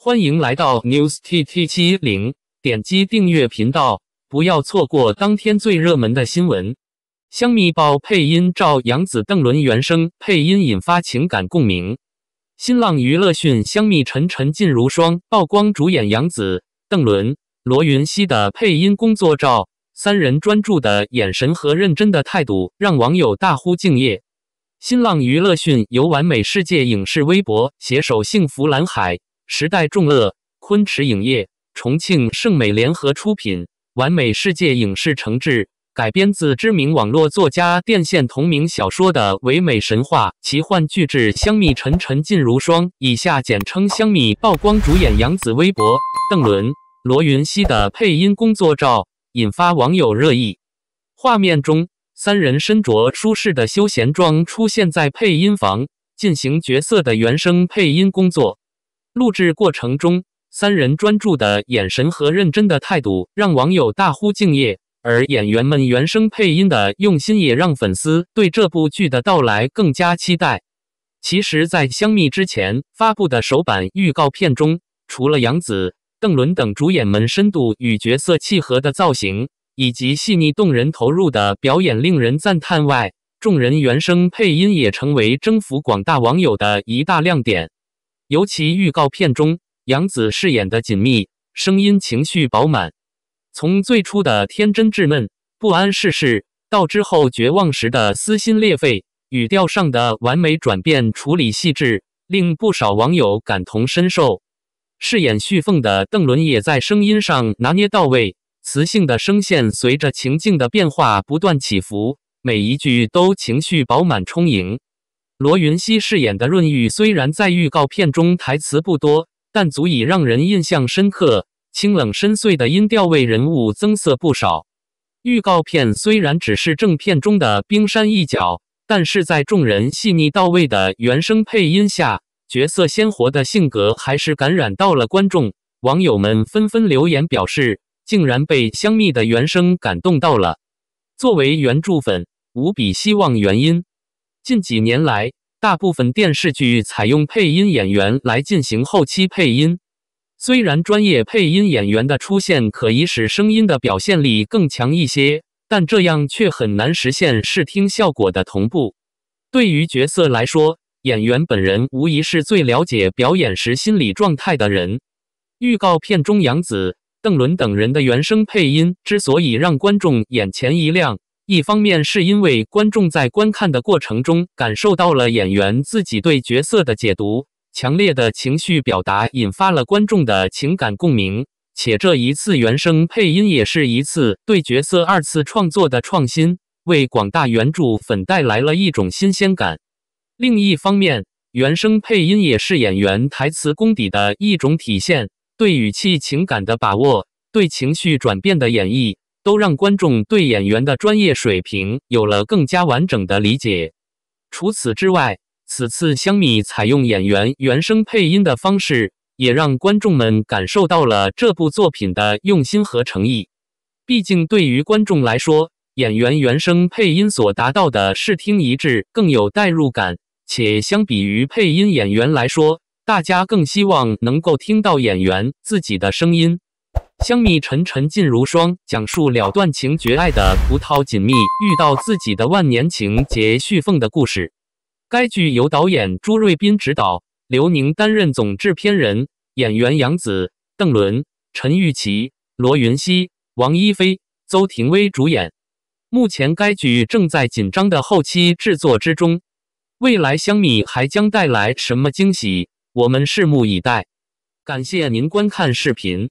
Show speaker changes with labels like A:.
A: 欢迎来到 News T T 七零，点击订阅频道，不要错过当天最热门的新闻。《香蜜报配音照，杨紫、邓伦原声配音引发情感共鸣。新浪娱乐讯，《香蜜沉沉烬如霜》曝光主演杨紫、邓伦、罗云熙的配音工作照，三人专注的眼神和认真的态度让网友大呼敬业。新浪娱乐讯，由完美世界影视微博携手幸福蓝海。时代众乐、昆池影业、重庆盛美联合出品，完美世界影视承制，改编自知名网络作家电线同名小说的唯美神话奇幻巨制《香蜜沉沉烬如霜》，以下简称《香蜜》曝光主演杨紫、微博、邓伦、罗云熙的配音工作照，引发网友热议。画面中，三人身着舒适的休闲装，出现在配音房进行角色的原声配音工作。录制过程中，三人专注的眼神和认真的态度让网友大呼敬业，而演员们原声配音的用心也让粉丝对这部剧的到来更加期待。其实，在香蜜之前发布的首版预告片中，除了杨紫、邓伦等主演们深度与角色契合的造型以及细腻动人投入的表演令人赞叹外，众人原声配音也成为征服广大网友的一大亮点。尤其预告片中，杨紫饰演的锦觅声音情绪饱满，从最初的天真稚嫩、不谙世事，到之后绝望时的撕心裂肺，语调上的完美转变处理细致，令不少网友感同身受。饰演旭凤的邓伦也在声音上拿捏到位，磁性的声线随着情境的变化不断起伏，每一句都情绪饱满充盈。罗云熙饰演的润玉虽然在预告片中台词不多，但足以让人印象深刻。清冷深邃的音调为人物增色不少。预告片虽然只是正片中的冰山一角，但是在众人细腻到位的原声配音下，角色鲜活的性格还是感染到了观众。网友们纷纷留言表示，竟然被香蜜的原声感动到了。作为原著粉，无比希望原音。近几年来，大部分电视剧采用配音演员来进行后期配音。虽然专业配音演员的出现可以使声音的表现力更强一些，但这样却很难实现视听效果的同步。对于角色来说，演员本人无疑是最了解表演时心理状态的人。预告片中，杨紫、邓伦等人的原声配音之所以让观众眼前一亮。一方面是因为观众在观看的过程中感受到了演员自己对角色的解读，强烈的情绪表达引发了观众的情感共鸣，且这一次原声配音也是一次对角色二次创作的创新，为广大原著粉带来了一种新鲜感。另一方面，原声配音也是演员台词功底的一种体现，对语气情感的把握，对情绪转变的演绎。都让观众对演员的专业水平有了更加完整的理解。除此之外，此次香蜜采用演员原声配音的方式，也让观众们感受到了这部作品的用心和诚意。毕竟，对于观众来说，演员原声配音所达到的视听一致更有代入感，且相比于配音演员来说，大家更希望能够听到演员自己的声音。香蜜沉沉烬如霜讲述了断情绝爱的葡萄锦觅遇到自己的万年情劫旭凤的故事。该剧由导演朱瑞斌执导，刘宁担任总制片人，演员杨紫、邓伦、陈玉琪、罗云熙、王一菲、邹廷威主演。目前该剧正在紧张的后期制作之中。未来香蜜还将带来什么惊喜？我们拭目以待。感谢您观看视频。